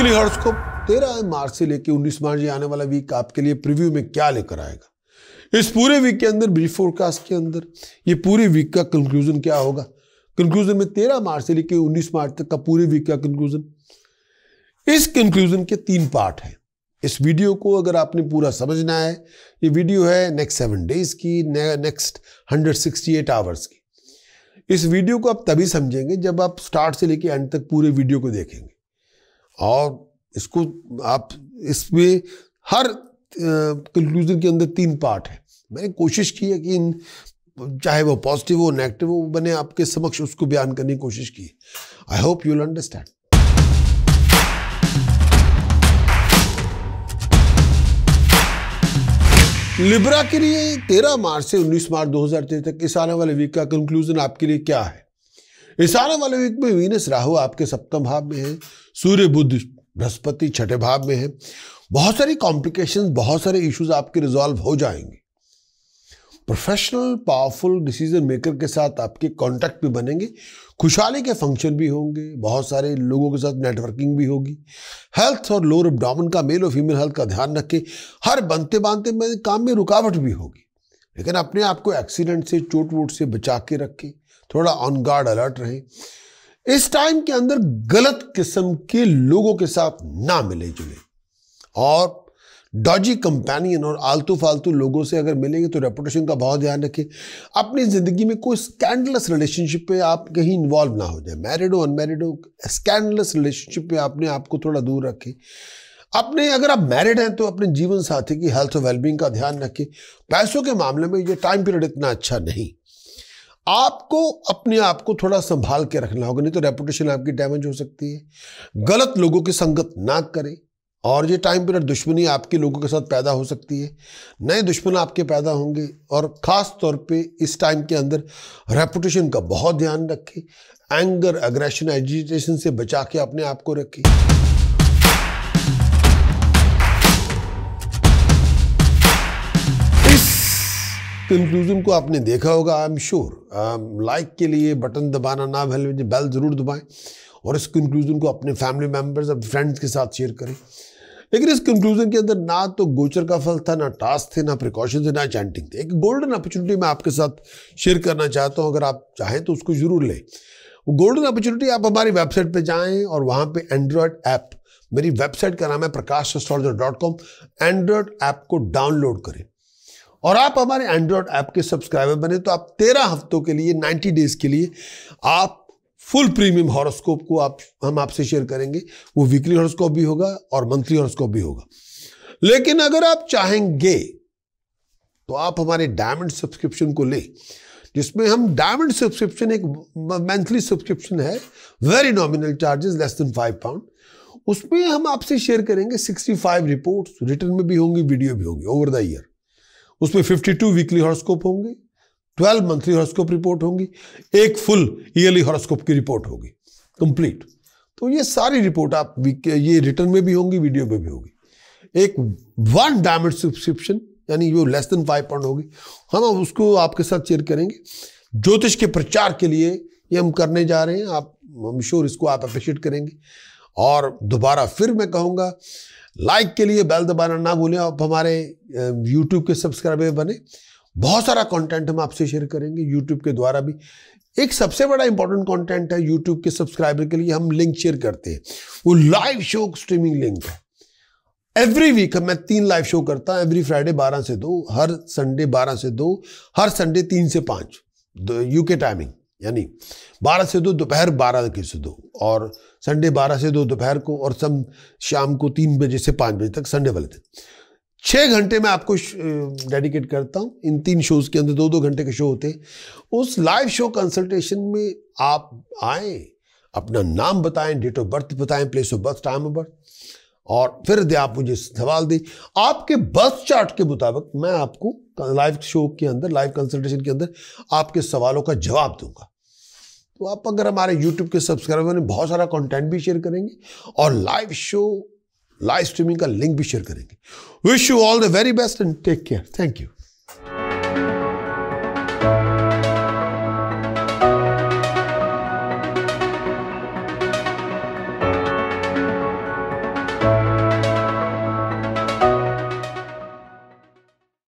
के लिए हॉरोस्कोप तेरह मार्च से लेकर उन्नीस मार्च आने वाला वीक आपके लिए प्रिव्यू में क्या लेकर आएगा इस पूरे वीक के अंदर ब्रीफ फोरकास्ट के अंदर ये पूरे वीक का कंक्लूजन क्या होगा कंक्लूजन में तेरह मार्च से लेकर उन्नीस मार्च तक का पूरे वीक का कंक्लूजन इस कंक्लूजन के तीन पार्ट हैं इस वीडियो को अगर आपने पूरा समझना है ये वीडियो है नेक्स्ट सेवन डेज की ने, नेक्स्ट 168 आवर्स की इस वीडियो को आप तभी समझेंगे जब आप स्टार्ट से लेकर एंड तक पूरे वीडियो को देखेंगे और इसको आप इसमें हर कंक्लूजन के अंदर तीन पार्ट है मैंने कोशिश की है कि इन चाहे वो पॉजिटिव हो नेगेटिव हो मैंने आपके समक्ष उसको बयान करने की कोशिश की I hope you'll understand Libra के लिए 13 मार्च से 19 मार्च 2023 तक इस आने वाले वीक का कंक्लूजन आपके लिए क्या है इस आने वाले वीक में वीनस राहु आपके सप्तम भाव में है सूर्य बुद्ध बृहस्पति छठे भाव में है बहुत सारी कॉम्प्लिकेशन बहुत सारे इश्यूज आपके रिजॉल्व हो जाएंगे प्रोफेशनल पावरफुल डिसीजन मेकर के साथ आपके कॉन्टैक्ट भी बनेंगे खुशहाली के फंक्शन भी होंगे बहुत सारे लोगों के साथ नेटवर्किंग भी होगी हेल्थ और लोअर डॉमन का मेल और फीमेल हेल्थ का ध्यान रखें हर बनते बांधते में काम में रुकावट भी होगी लेकिन अपने आप को एक्सीडेंट से चोट वोट से बचा के रखें थोड़ा ऑन गार्ड अलर्ट रहे इस टाइम के अंदर गलत किस्म के लोगों के साथ ना मिले जुले और डॉजी कंपेनियन और आलतू फालतू लोगों से अगर मिलेंगे तो रेपुटेशन का बहुत ध्यान रखें अपनी ज़िंदगी में कोई स्कैंडलस रिलेशनशिप पे आप कहीं इन्वॉल्व ना हो जाए मैरिड हो अनमेरिड हो स्कैंडलस रिलेशनशिप पे आपने आपको थोड़ा दूर रखें अपने अगर आप मैरिड हैं तो अपने जीवन साथी की हेल्थ और वेलबींग का ध्यान रखें पैसों के मामले में ये टाइम पीरियड इतना अच्छा नहीं आपको अपने आप को थोड़ा संभाल के रखना होगा नहीं तो रेपुटेशन आपकी डैमेज हो सकती है गलत लोगों की संगत ना करें और ये टाइम पीरियड दुश्मनी आपके लोगों के साथ पैदा हो सकती है नए दुश्मन आपके पैदा होंगे और ख़ास तौर पे इस टाइम के अंदर रेपुटेशन का बहुत ध्यान रखें एंगर एग्रेशन एजिटेशन से बचा के अपने आप को रखें कंक्लूजन को आपने देखा होगा आई एम श्योर लाइक के लिए बटन दबाना ना भले बेल ज़रूर दबाएं और इस कंक्लूजन को अपने फैमिली मेम्बर्स और फ्रेंड्स के साथ शेयर करें लेकिन इस कंक्लूजन के अंदर ना तो गोचर का फल था ना टास्क थे ना प्रिकॉशन थे ना चैंटिंग थे एक गोल्डन अपॉर्चुनिटी मैं आपके साथ शेयर करना चाहता हूँ अगर आप चाहें तो उसको ज़रूर लें गोल्डन अपॉर्चुनिटी आप हमारी वेबसाइट पर जाएँ और वहाँ पर एंड्रॉयड ऐप मेरी वेबसाइट का नाम है Prakash dot com android app को डाउनलोड करें और आप हमारे एंड्रॉयड ऐप के सब्सक्राइबर बने तो आप तेरह हफ्तों के लिए नाइन्टी डेज के लिए आप फुल प्रीमियम हॉरोस्कोप को आप हम आपसे शेयर करेंगे वो वीकली हॉरोस्कोप भी होगा और मंथली हॉरोस्कोप भी होगा लेकिन अगर आप चाहेंगे तो आप हमारे डायमंड सब्सक्रिप्शन को लें जिसमें हम डायमंड सब्सक्रिप्शन एक मंथली सब्सक्रिप्शन है very nominal charges less than five pound उसमें हम आपसे शेयर करेंगे सिक्सटी फाइव रिपोर्ट रिटर्न में भी होंगी वीडियो भी होंगी ओवर द ईयर उसमें 52 वीकली हॉरोस्कोप होंगे 12 मंथली हॉरोस्कोप रिपोर्ट होंगी एक फुल ईयरली हॉरोस्कोप की रिपोर्ट होगी कंप्लीट तो ये सारी रिपोर्ट आप ये रिटर्न में भी होंगी वीडियो में भी होगी एक वन डायमंड सब्सक्रिप्शन यानी वो लेस देन फाइव पॉइंट होगी हम उसको आपके साथ शेयर करेंगे ज्योतिष के प्रचार के लिए ये हम करने जा रहे हैं आप हम श्योर इसको आप अप्रिशिएट करेंगे और दोबारा फिर मैं कहूँगा लाइक के लिए बेल दबाना ना भूलें आप हमारे यूट्यूब के सब्सक्राइबर बने बहुत सारा कंटेंट हम आपसे शेयर करेंगे यूट्यूब के द्वारा भी एक सबसे बड़ा इंपॉर्टेंट कंटेंट है यूट्यूब के सब्सक्राइबर के लिए हम लिंक शेयर करते हैं वो लाइव शो स्ट्रीमिंग लिंक है एवरी वीक मैं तीन लाइव शो करता हूँ एवरी फ्राइडे बारह से दो हर संडे बारह से दो हर संडे तीन से पाँच यूके टाइमिंग यानी बारह से दो दोपहर बारह से दो और संडे बारह से दो दोपहर को और सम शाम को तीन बजे से पाँच बजे तक संडे वाले दिन छः घंटे मैं आपको डेडिकेट करता हूँ इन तीन शोज़ के अंदर दो दो घंटे के शो होते हैं उस लाइव शो कंसल्टेशन में आप आए अपना नाम बताएं डेट ऑफ बर्थ बताएं place of birth time of birth और फिर दे आप मुझे सवाल दें आपके बस चार्ट के मुताबिक मैं आपको लाइव शो के अंदर लाइव कंसल्टेशन के अंदर आपके सवालों का जवाब दूंगा तो आप अगर हमारे यूट्यूब के सब्सक्राइबर में बहुत सारा कंटेंट भी शेयर करेंगे और लाइव शो लाइव स्ट्रीमिंग का लिंक भी शेयर करेंगे wish you all the very best and take care thank you